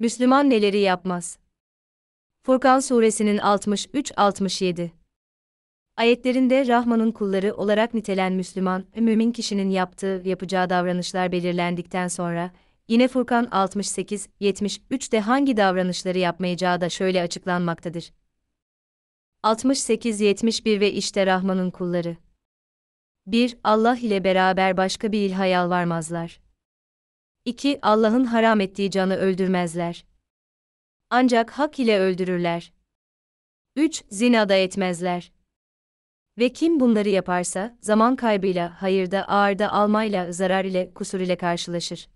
Müslüman neleri yapmaz? Furkan suresinin 63-67 Ayetlerinde Rahman'ın kulları olarak nitelenen Müslüman, mümin kişinin yaptığı ve yapacağı davranışlar belirlendikten sonra, yine Furkan 68-73'de hangi davranışları yapmayacağı da şöyle açıklanmaktadır. 68-71 ve işte Rahman'ın kulları. 1. Allah ile beraber başka bir ilhayal varmazlar. 2. Allah'ın haram ettiği canı öldürmezler. Ancak hak ile öldürürler. 3. da etmezler. Ve kim bunları yaparsa, zaman kaybıyla, hayırda, ağırda, almayla, zarar ile, kusur ile karşılaşır.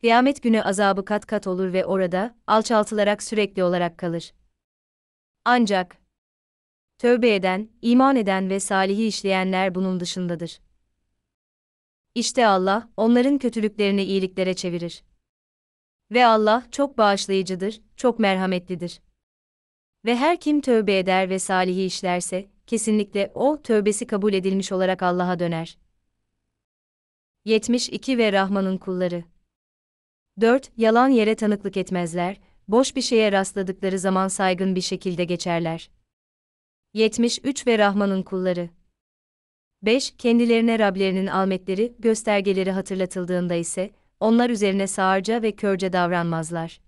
Kıyamet günü azabı kat kat olur ve orada, alçaltılarak sürekli olarak kalır. Ancak, tövbe eden, iman eden ve salihi işleyenler bunun dışındadır. İşte Allah, onların kötülüklerini iyiliklere çevirir. Ve Allah çok bağışlayıcıdır, çok merhametlidir. Ve her kim tövbe eder ve salihi işlerse, kesinlikle o tövbesi kabul edilmiş olarak Allah'a döner. 72 ve Rahman'ın kulları 4. Yalan yere tanıklık etmezler, boş bir şeye rastladıkları zaman saygın bir şekilde geçerler. 73 ve Rahman'ın kulları 5. Kendilerine Rablerinin almetleri, göstergeleri hatırlatıldığında ise, onlar üzerine sağırca ve körce davranmazlar.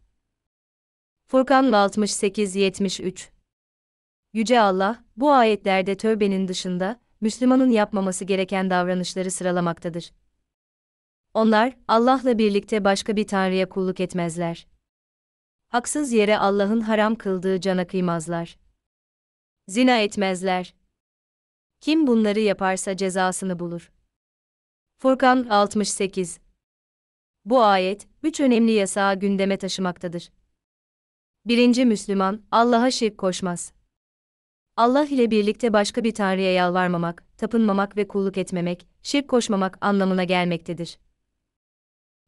Furkan 68-73 Yüce Allah, bu ayetlerde tövbenin dışında, Müslümanın yapmaması gereken davranışları sıralamaktadır. Onlar, Allah'la birlikte başka bir tanrıya kulluk etmezler. Haksız yere Allah'ın haram kıldığı cana kıymazlar. Zina etmezler. Kim bunları yaparsa cezasını bulur. Furkan 68 Bu ayet, üç önemli yasağı gündeme taşımaktadır. Birinci Müslüman, Allah'a şirk koşmaz. Allah ile birlikte başka bir tanrıya yalvarmamak, tapınmamak ve kulluk etmemek, şirk koşmamak anlamına gelmektedir.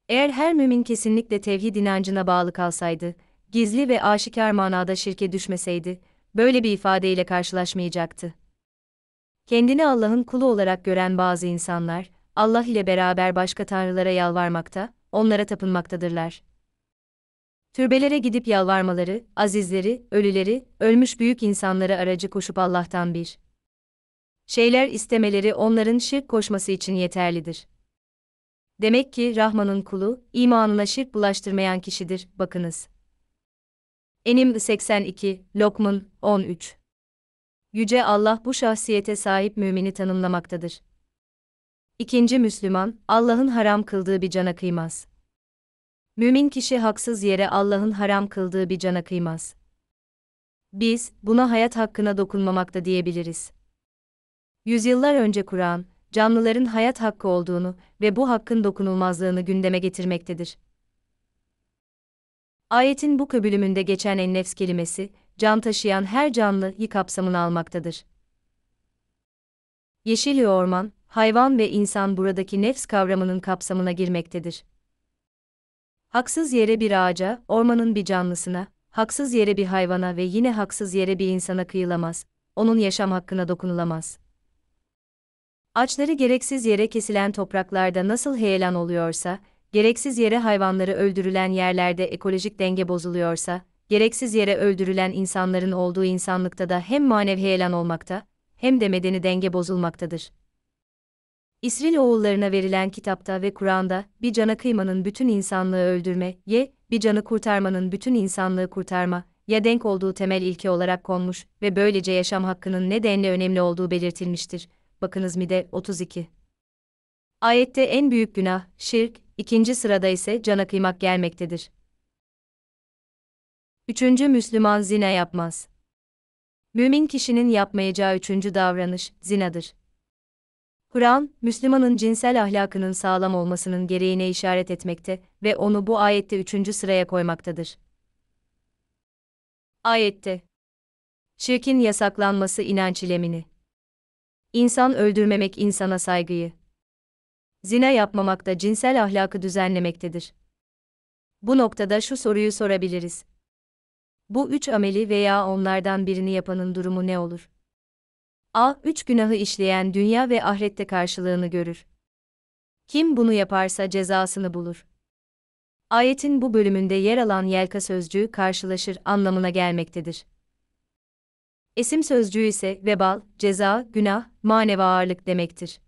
Eğer her mümin kesinlikle tevhid inancına bağlı kalsaydı, gizli ve aşikar manada şirke düşmeseydi, böyle bir ifadeyle karşılaşmayacaktı. Kendini Allah'ın kulu olarak gören bazı insanlar, Allah ile beraber başka tanrılara yalvarmakta, onlara tapınmaktadırlar. Türbelere gidip yalvarmaları, azizleri, ölüleri, ölmüş büyük insanları aracı koşup Allah'tan bir şeyler istemeleri onların şirk koşması için yeterlidir. Demek ki Rahman'ın kulu, imanına şirk bulaştırmayan kişidir, bakınız. Enim 82, Lokman 13 Yüce Allah bu şahsiyete sahip mümini tanımlamaktadır. İkinci Müslüman, Allah'ın haram kıldığı bir cana kıymaz. Mümin kişi haksız yere Allah'ın haram kıldığı bir cana kıymaz. Biz, buna hayat hakkına dokunmamakta diyebiliriz. Yüzyıllar önce Kur'an, canlıların hayat hakkı olduğunu ve bu hakkın dokunulmazlığını gündeme getirmektedir. Ayetin bu bölümünde geçen en ennefs kelimesi, can taşıyan her canlı kapsamını almaktadır. Yeşil orman, hayvan ve insan buradaki nefs kavramının kapsamına girmektedir. Haksız yere bir ağaca, ormanın bir canlısına, haksız yere bir hayvana ve yine haksız yere bir insana kıyılamaz, onun yaşam hakkına dokunulamaz. Açları gereksiz yere kesilen topraklarda nasıl heyelan oluyorsa, gereksiz yere hayvanları öldürülen yerlerde ekolojik denge bozuluyorsa, gereksiz yere öldürülen insanların olduğu insanlıkta da hem manevi heyelan olmakta, hem de medeni denge bozulmaktadır. İsril oğullarına verilen kitapta ve Kur'an'da, bir cana kıymanın bütün insanlığı öldürme, ye, bir canı kurtarmanın bütün insanlığı kurtarma, ya denk olduğu temel ilke olarak konmuş ve böylece yaşam hakkının ne denli önemli olduğu belirtilmiştir. Bakınız Mide 32. Ayette en büyük günah, şirk, ikinci sırada ise cana kıymak gelmektedir. Üçüncü Müslüman zina yapmaz. Mümin kişinin yapmayacağı üçüncü davranış, zinadır. Kur'an, Müslümanın cinsel ahlakının sağlam olmasının gereğine işaret etmekte ve onu bu ayette üçüncü sıraya koymaktadır. Ayette Şirkin yasaklanması inanç ilemini. İnsan öldürmemek insana saygıyı. Zina yapmamak da cinsel ahlakı düzenlemektedir. Bu noktada şu soruyu sorabiliriz. Bu üç ameli veya onlardan birini yapanın durumu ne olur? A. Üç günahı işleyen dünya ve ahirette karşılığını görür. Kim bunu yaparsa cezasını bulur. Ayetin bu bölümünde yer alan yelka sözcüğü karşılaşır anlamına gelmektedir. Esim sözcüğü ise vebal, ceza, günah, manevi ağırlık demektir.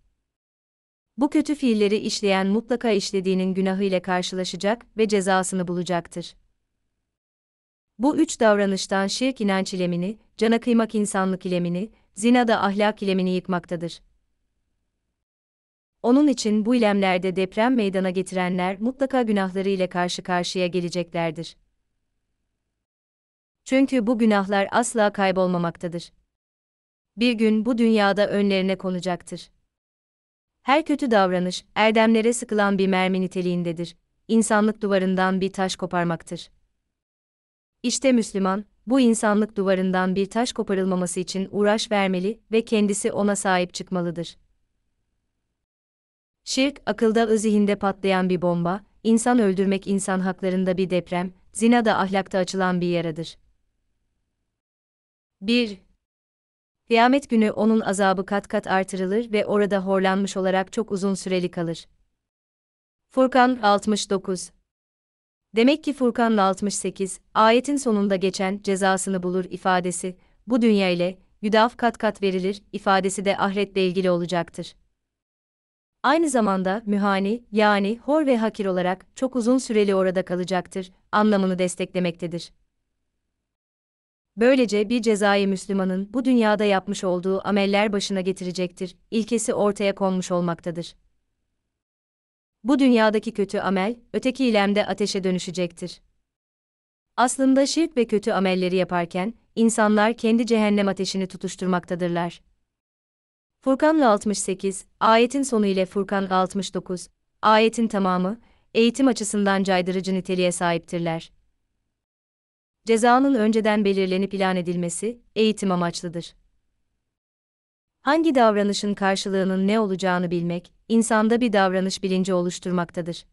Bu kötü fiilleri işleyen mutlaka işlediğinin günahı ile karşılaşacak ve cezasını bulacaktır. Bu üç davranıştan şirk inanç ilemini, cana kıymak insanlık ilemini, zina da ahlak ilemini yıkmaktadır. Onun için bu ilemlerde deprem meydana getirenler mutlaka günahları ile karşı karşıya geleceklerdir. Çünkü bu günahlar asla kaybolmamaktadır. Bir gün bu dünyada önlerine konacaktır. Her kötü davranış, erdemlere sıkılan bir mermi niteliğindedir. İnsanlık duvarından bir taş koparmaktır. İşte Müslüman, bu insanlık duvarından bir taş koparılmaması için uğraş vermeli ve kendisi ona sahip çıkmalıdır. Şirk, akılda ve zihinde patlayan bir bomba, insan öldürmek insan haklarında bir deprem, zina da ahlakta açılan bir yaradır. 1. Kıyamet günü onun azabı kat kat artırılır ve orada horlanmış olarak çok uzun süreli kalır. Furkan 69 Demek ki Furkan'la 68, ayetin sonunda geçen cezasını bulur ifadesi, bu dünya ile yudaf kat kat verilir ifadesi de ahiretle ilgili olacaktır. Aynı zamanda mühani yani hor ve hakir olarak çok uzun süreli orada kalacaktır anlamını desteklemektedir. Böylece bir cezayı Müslümanın bu dünyada yapmış olduğu ameller başına getirecektir, ilkesi ortaya konmuş olmaktadır. Bu dünyadaki kötü amel, öteki ilemde ateşe dönüşecektir. Aslında şirk ve kötü amelleri yaparken, insanlar kendi cehennem ateşini tutuşturmaktadırlar. Furkan 68, ayetin sonu ile Furkan 69, ayetin tamamı, eğitim açısından caydırıcı niteliğe sahiptirler. Cezanın önceden belirlenip ilan edilmesi, eğitim amaçlıdır hangi davranışın karşılığının ne olacağını bilmek, insanda bir davranış bilinci oluşturmaktadır.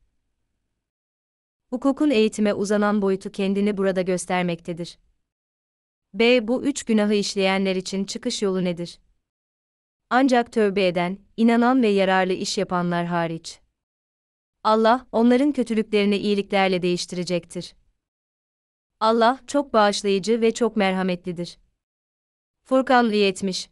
Hukukun eğitime uzanan boyutu kendini burada göstermektedir. B. Bu üç günahı işleyenler için çıkış yolu nedir? Ancak tövbe eden, inanan ve yararlı iş yapanlar hariç. Allah, onların kötülüklerini iyiliklerle değiştirecektir. Allah, çok bağışlayıcı ve çok merhametlidir. Furkan 70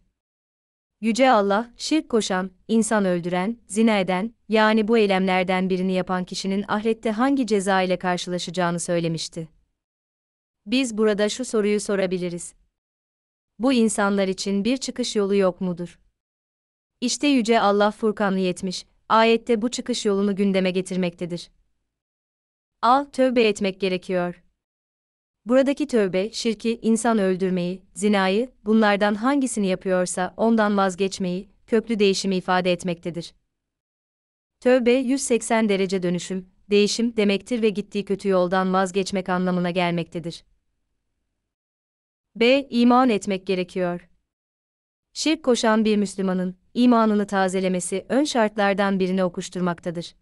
Yüce Allah, şirk koşan, insan öldüren, zina eden, yani bu eylemlerden birini yapan kişinin ahirette hangi ceza ile karşılaşacağını söylemişti. Biz burada şu soruyu sorabiliriz. Bu insanlar için bir çıkış yolu yok mudur? İşte Yüce Allah Furkanlı yetmiş ayette bu çıkış yolunu gündeme getirmektedir. Al, tövbe etmek gerekiyor. Buradaki tövbe, şirki, insan öldürmeyi, zinayı, bunlardan hangisini yapıyorsa ondan vazgeçmeyi, köklü değişimi ifade etmektedir. Tövbe 180 derece dönüşüm, değişim demektir ve gittiği kötü yoldan vazgeçmek anlamına gelmektedir. B. iman etmek gerekiyor. Şirk koşan bir Müslümanın, imanını tazelemesi ön şartlardan birine okuşturmaktadır.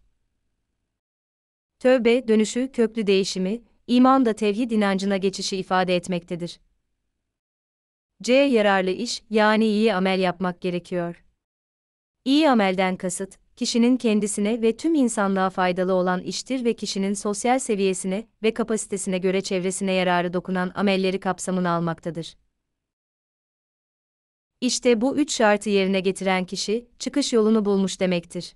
Tövbe dönüşü köklü değişimi, iman da tevhid inancına geçişi ifade etmektedir. C. Yararlı iş, yani iyi amel yapmak gerekiyor. İyi amelden kasıt, kişinin kendisine ve tüm insanlığa faydalı olan iştir ve kişinin sosyal seviyesine ve kapasitesine göre çevresine yararı dokunan amelleri kapsamını almaktadır. İşte bu üç şartı yerine getiren kişi, çıkış yolunu bulmuş demektir.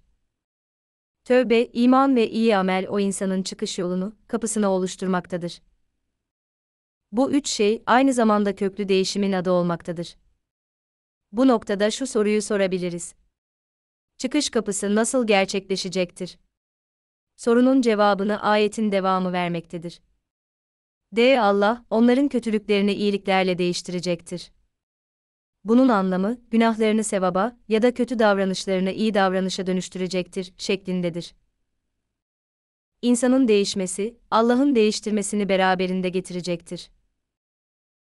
Tövbe, iman ve iyi amel o insanın çıkış yolunu, kapısını oluşturmaktadır. Bu üç şey aynı zamanda köklü değişimin adı olmaktadır. Bu noktada şu soruyu sorabiliriz. Çıkış kapısı nasıl gerçekleşecektir? Sorunun cevabını ayetin devamı vermektedir. De, Allah, onların kötülüklerini iyiliklerle değiştirecektir bunun anlamı, günahlarını sevaba ya da kötü davranışlarını iyi davranışa dönüştürecektir, şeklindedir. İnsanın değişmesi, Allah'ın değiştirmesini beraberinde getirecektir.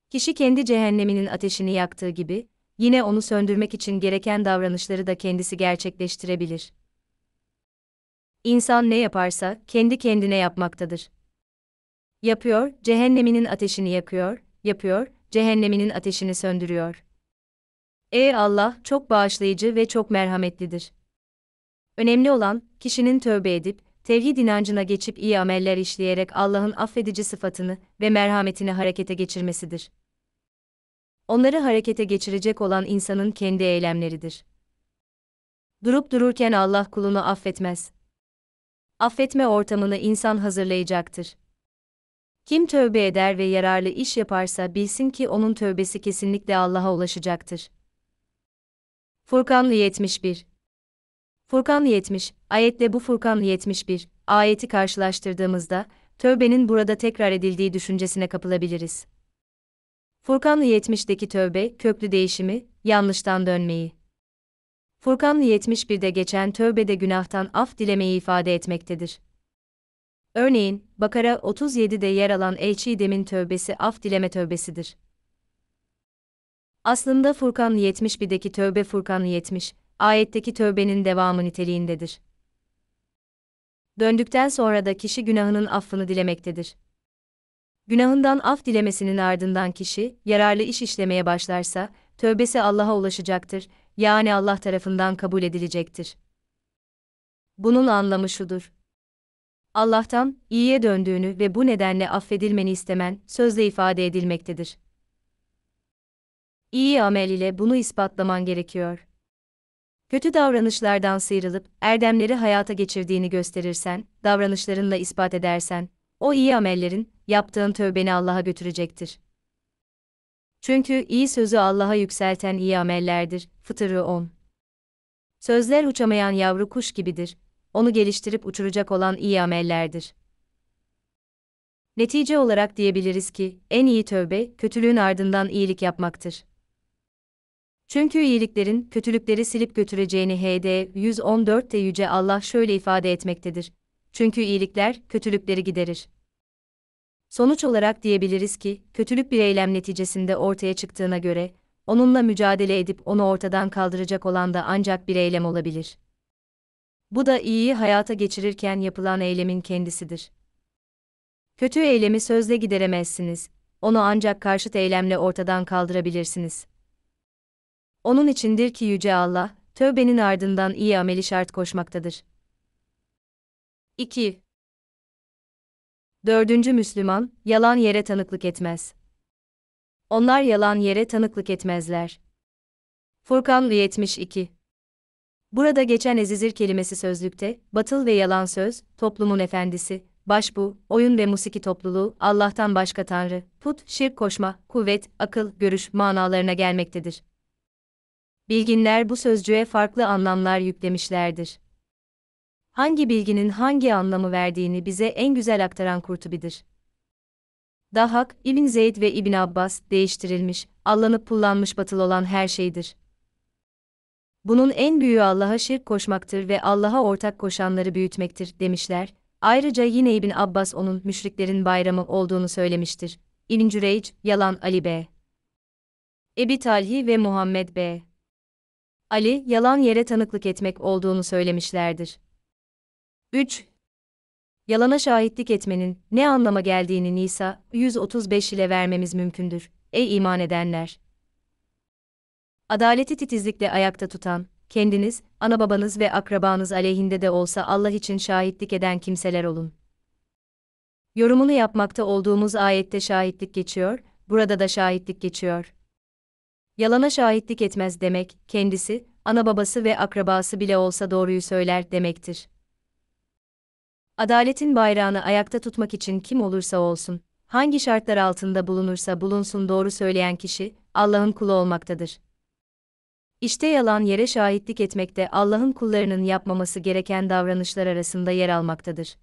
Kişi kendi cehenneminin ateşini yaktığı gibi, yine onu söndürmek için gereken davranışları da kendisi gerçekleştirebilir. İnsan ne yaparsa, kendi kendine yapmaktadır. Yapıyor, cehenneminin ateşini yakıyor, yapıyor, cehenneminin ateşini söndürüyor. Ey Allah, çok bağışlayıcı ve çok merhametlidir. Önemli olan, kişinin tövbe edip, tevhid inancına geçip iyi ameller işleyerek Allah'ın affedici sıfatını ve merhametini harekete geçirmesidir. Onları harekete geçirecek olan insanın kendi eylemleridir. Durup dururken Allah kulunu affetmez. Affetme ortamını insan hazırlayacaktır. Kim tövbe eder ve yararlı iş yaparsa bilsin ki onun tövbesi kesinlikle Allah'a ulaşacaktır. Furkanlı 71 Furkanlı 70, ayetle bu Furkanlı 71, ayeti karşılaştırdığımızda, tövbenin burada tekrar edildiği düşüncesine kapılabiliriz. Furkanlı 70'deki tövbe, köklü değişimi, yanlıştan dönmeyi. Furkanlı 71'de geçen tövbede günahtan af dilemeyi ifade etmektedir. Örneğin, Bakara 37'de yer alan Elçi Dem'in tövbesi af dileme tövbesidir. Aslında Furkan 71'deki tövbe Furkan 70, ayetteki tövbenin devamı niteliğindedir. Döndükten sonra da kişi günahının affını dilemektedir. Günahından af dilemesinin ardından kişi, yararlı iş işlemeye başlarsa, tövbesi Allah'a ulaşacaktır, yani Allah tarafından kabul edilecektir. Bunun anlamı şudur. Allah'tan, iyiye döndüğünü ve bu nedenle affedilmeni istemen, sözle ifade edilmektedir. İyi amel ile bunu ispatlaman gerekiyor. Kötü davranışlardan sıyrılıp erdemleri hayata geçirdiğini gösterirsen, davranışlarınla ispat edersen, o iyi amellerin, yaptığın tövbeni Allah'a götürecektir. Çünkü iyi sözü Allah'a yükselten iyi amellerdir. Fıtırı 10. Sözler uçamayan yavru kuş gibidir. Onu geliştirip uçuracak olan iyi amellerdir. Netice olarak diyebiliriz ki en iyi tövbe kötülüğün ardından iyilik yapmaktır. Çünkü iyiliklerin kötülükleri silip götüreceğini HD 114'te Yüce Allah şöyle ifade etmektedir. Çünkü iyilikler kötülükleri giderir. Sonuç olarak diyebiliriz ki, kötülük bir eylem neticesinde ortaya çıktığına göre, onunla mücadele edip onu ortadan kaldıracak olan da ancak bir eylem olabilir. Bu da iyiyi hayata geçirirken yapılan eylemin kendisidir. Kötü eylemi sözle gideremezsiniz, onu ancak karşıt eylemle ortadan kaldırabilirsiniz. Onun içindir ki Yüce Allah, tövbenin ardından iyi ameli şart koşmaktadır. 2. Dördüncü Müslüman, yalan yere tanıklık etmez. Onlar yalan yere tanıklık etmezler. Furkan 72 Burada geçen ezizir kelimesi sözlükte, batıl ve yalan söz, toplumun efendisi, başbu, oyun ve musiki topluluğu, Allah'tan başka tanrı, put, şirk koşma, kuvvet, akıl, görüş manalarına gelmektedir bilginler bu sözcüğe farklı anlamlar yüklemişlerdir. Hangi bilginin hangi anlamı verdiğini bize en güzel aktaran Kurtubi'dir. Dahak, İbn Zeyd ve İbn Abbas, değiştirilmiş, allanıp pullanmış batıl olan her şeydir. Bunun en büyüğü Allah'a şirk koşmaktır ve Allah'a ortak koşanları büyütmektir, demişler. Ayrıca yine İbn Abbas onun müşriklerin bayramı olduğunu söylemiştir. İbn Cüreyc, Yalan Ali B. Ebi Talhi ve Muhammed B. Ali, yalan yere tanıklık etmek olduğunu söylemişlerdir. 3. Yalana şahitlik etmenin ne anlama geldiğini Nisa 135 ile vermemiz mümkündür. Ey iman edenler! Adaleti titizlikle ayakta tutan, kendiniz, ana babanız ve akrabanız aleyhinde de olsa Allah için şahitlik eden kimseler olun. Yorumunu yapmakta olduğumuz ayette şahitlik geçiyor, burada da şahitlik geçiyor. Yalana şahitlik etmez demek, kendisi, ana babası ve akrabası bile olsa doğruyu söyler demektir. Adaletin bayrağını ayakta tutmak için kim olursa olsun, hangi şartlar altında bulunursa bulunsun doğru söyleyen kişi, Allah'ın kulu olmaktadır. İşte yalan yere şahitlik etmekte Allah'ın kullarının yapmaması gereken davranışlar arasında yer almaktadır.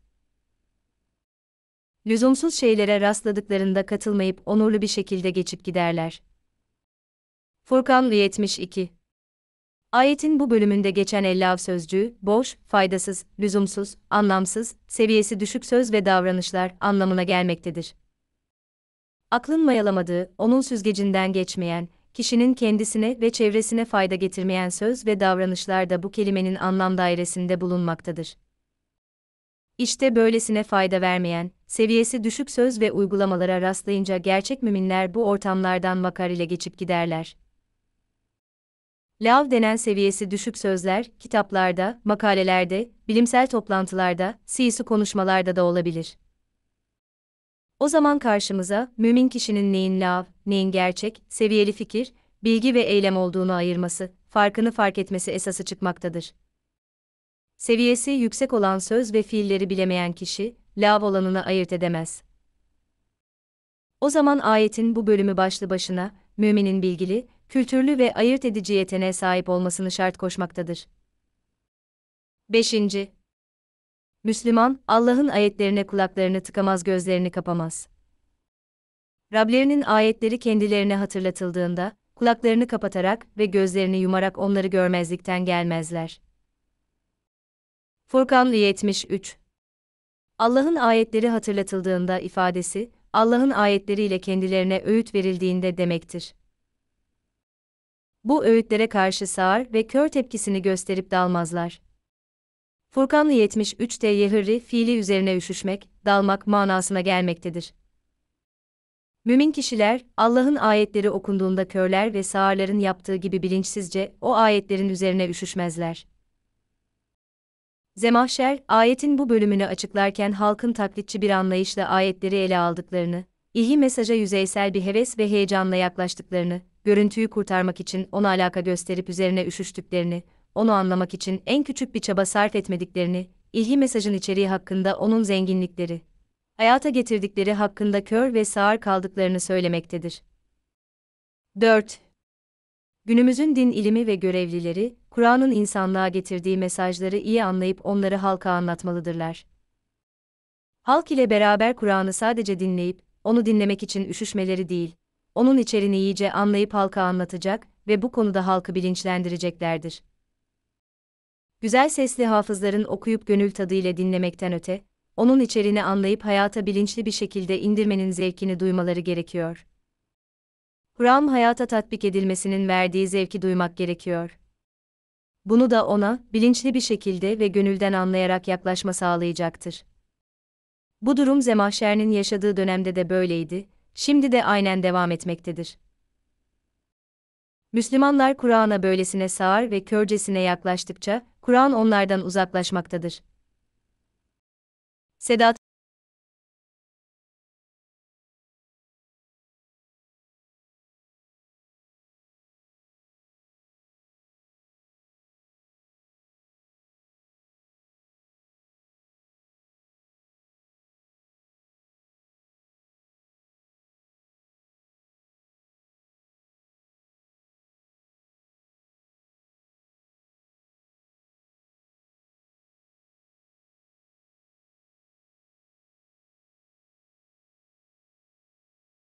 Lüzumsuz şeylere rastladıklarında katılmayıp onurlu bir şekilde geçip giderler. Furkan 72 Ayetin bu bölümünde geçen ellav sözcüğü, boş, faydasız, lüzumsuz, anlamsız, seviyesi düşük söz ve davranışlar anlamına gelmektedir. Aklın mayalamadığı, onun süzgecinden geçmeyen, kişinin kendisine ve çevresine fayda getirmeyen söz ve davranışlar da bu kelimenin anlam dairesinde bulunmaktadır. İşte böylesine fayda vermeyen, seviyesi düşük söz ve uygulamalara rastlayınca gerçek müminler bu ortamlardan makar ile geçip giderler. Lav denen seviyesi düşük sözler, kitaplarda, makalelerde, bilimsel toplantılarda, siyasi konuşmalarda da olabilir. O zaman karşımıza, mümin kişinin neyin lav, neyin gerçek, seviyeli fikir, bilgi ve eylem olduğunu ayırması, farkını fark etmesi esası çıkmaktadır. Seviyesi yüksek olan söz ve fiilleri bilemeyen kişi, lav olanını ayırt edemez. O zaman ayetin bu bölümü başlı başına, müminin bilgili, kültürlü ve ayırt edici yeteneğe sahip olmasını şart koşmaktadır. 5. Müslüman, Allah'ın ayetlerine kulaklarını tıkamaz gözlerini kapamaz. Rablerinin ayetleri kendilerine hatırlatıldığında, kulaklarını kapatarak ve gözlerini yumarak onları görmezlikten gelmezler. Furkan 73 Allah'ın ayetleri hatırlatıldığında ifadesi, Allah'ın ayetleriyle kendilerine öğüt verildiğinde demektir bu öğütlere karşı sağır ve kör tepkisini gösterip dalmazlar. Furkanlı 73 yehri fiili üzerine üşüşmek, dalmak manasına gelmektedir. Mümin kişiler, Allah'ın ayetleri okunduğunda körler ve sağırların yaptığı gibi bilinçsizce o ayetlerin üzerine üşüşmezler. Zemahşer, ayetin bu bölümünü açıklarken halkın taklitçi bir anlayışla ayetleri ele aldıklarını, iyi mesaja yüzeysel bir heves ve heyecanla yaklaştıklarını, görüntüyü kurtarmak için ona alaka gösterip üzerine üşüştüklerini, onu anlamak için en küçük bir çaba sarf etmediklerini, ilgi mesajın içeriği hakkında onun zenginlikleri, hayata getirdikleri hakkında kör ve sağır kaldıklarını söylemektedir. 4. Günümüzün din ilimi ve görevlileri, Kur'an'ın insanlığa getirdiği mesajları iyi anlayıp onları halka anlatmalıdırlar. Halk ile beraber Kur'an'ı sadece dinleyip, onu dinlemek için üşüşmeleri değil, onun içerini iyice anlayıp halka anlatacak ve bu konuda halkı bilinçlendireceklerdir. Güzel sesli hafızların okuyup gönül tadıyla dinlemekten öte, onun içerini anlayıp hayata bilinçli bir şekilde indirmenin zevkini duymaları gerekiyor. Kur'an hayata tatbik edilmesinin verdiği zevki duymak gerekiyor. Bunu da ona bilinçli bir şekilde ve gönülden anlayarak yaklaşma sağlayacaktır. Bu durum Zemahşer'in yaşadığı dönemde de böyleydi şimdi de aynen devam etmektedir. Müslümanlar Kur'an'a böylesine sağır ve körcesine yaklaştıkça, Kur'an onlardan uzaklaşmaktadır. Sedat